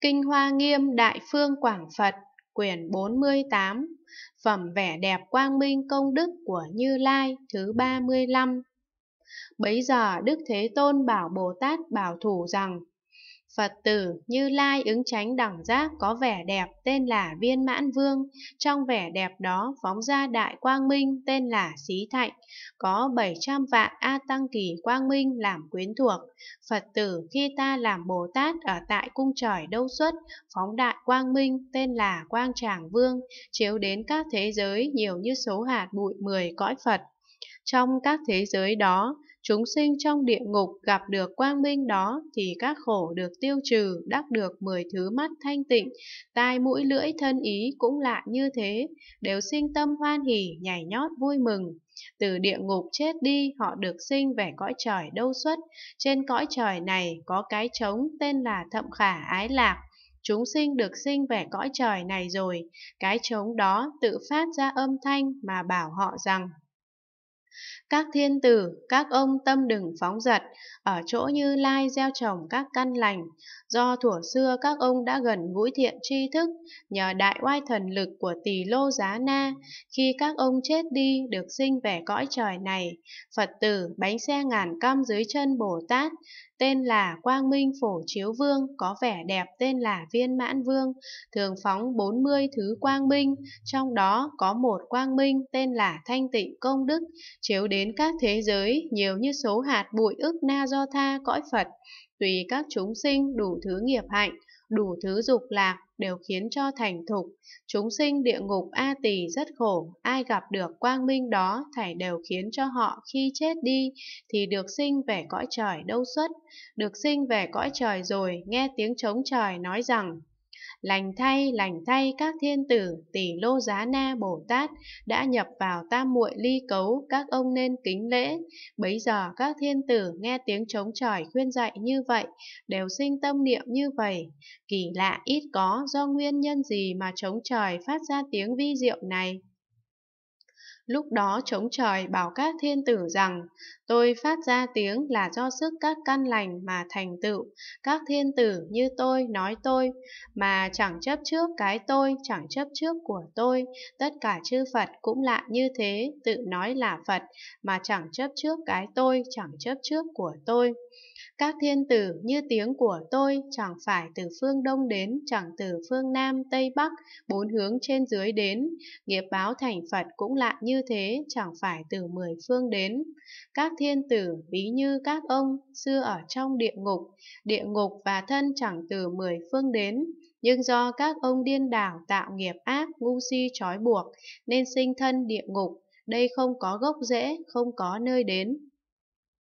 Kinh Hoa Nghiêm Đại Phương Quảng Phật quyển 48 Phẩm vẻ đẹp quang minh công đức của Như Lai thứ 35 Bấy giờ Đức Thế Tôn bảo Bồ Tát bảo thủ rằng Phật tử Như Lai ứng tránh đẳng giác có vẻ đẹp tên là Viên Mãn Vương, trong vẻ đẹp đó phóng ra đại quang minh tên là Xí Thạnh, có 700 vạn A Tăng Kỳ quang minh làm quyến thuộc. Phật tử khi ta làm Bồ Tát ở tại cung trời đâu xuất, phóng đại quang minh tên là Quang Tràng Vương, chiếu đến các thế giới nhiều như số hạt bụi 10 cõi Phật. Trong các thế giới đó, chúng sinh trong địa ngục gặp được quang minh đó thì các khổ được tiêu trừ, đắc được mười thứ mắt thanh tịnh, tai mũi lưỡi thân ý cũng lạ như thế, đều sinh tâm hoan hỉ, nhảy nhót vui mừng. Từ địa ngục chết đi, họ được sinh về cõi trời đâu xuất, trên cõi trời này có cái trống tên là Thậm Khả Ái Lạc. Chúng sinh được sinh về cõi trời này rồi, cái trống đó tự phát ra âm thanh mà bảo họ rằng các thiên tử, các ông tâm đừng phóng dật, ở chỗ như lai gieo trồng các căn lành. Do thủa xưa các ông đã gần gũi thiện tri thức, nhờ đại oai thần lực của tỳ lô giá na, khi các ông chết đi được sinh về cõi trời này, Phật tử bánh xe ngàn căm dưới chân Bồ Tát, tên là Quang Minh Phổ Chiếu Vương, có vẻ đẹp tên là Viên Mãn Vương, thường phóng 40 thứ quang minh, trong đó có một quang minh tên là Thanh Tịnh Công Đức, chiếu đến các thế giới nhiều như số hạt bụi ức na do tha cõi Phật, tùy các chúng sinh đủ thứ nghiệp hạnh, đủ thứ dục lạc đều khiến cho thành thục. Chúng sinh địa ngục A tỳ rất khổ, ai gặp được quang minh đó thảy đều khiến cho họ khi chết đi thì được sinh về cõi trời đâu xuất. Được sinh về cõi trời rồi, nghe tiếng trống trời nói rằng Lành thay, lành thay các thiên tử, tỷ lô giá na Bồ Tát đã nhập vào tam muội ly cấu, các ông nên kính lễ. Bấy giờ các thiên tử nghe tiếng trống trỏi khuyên dạy như vậy, đều sinh tâm niệm như vậy. Kỳ lạ ít có do nguyên nhân gì mà trống tròi phát ra tiếng vi diệu này. Lúc đó chống trời bảo các thiên tử rằng, tôi phát ra tiếng là do sức các căn lành mà thành tựu, các thiên tử như tôi nói tôi, mà chẳng chấp trước cái tôi, chẳng chấp trước của tôi, tất cả chư Phật cũng lạ như thế, tự nói là Phật, mà chẳng chấp trước cái tôi, chẳng chấp trước của tôi. Các thiên tử như tiếng của tôi chẳng phải từ phương Đông đến, chẳng từ phương Nam, Tây Bắc, bốn hướng trên dưới đến, nghiệp báo thành Phật cũng lạ như thế chẳng phải từ mười phương đến. Các thiên tử ví như các ông, xưa ở trong địa ngục, địa ngục và thân chẳng từ mười phương đến. Nhưng do các ông điên đảo tạo nghiệp ác, ngu si trói buộc, nên sinh thân địa ngục, đây không có gốc rễ, không có nơi đến.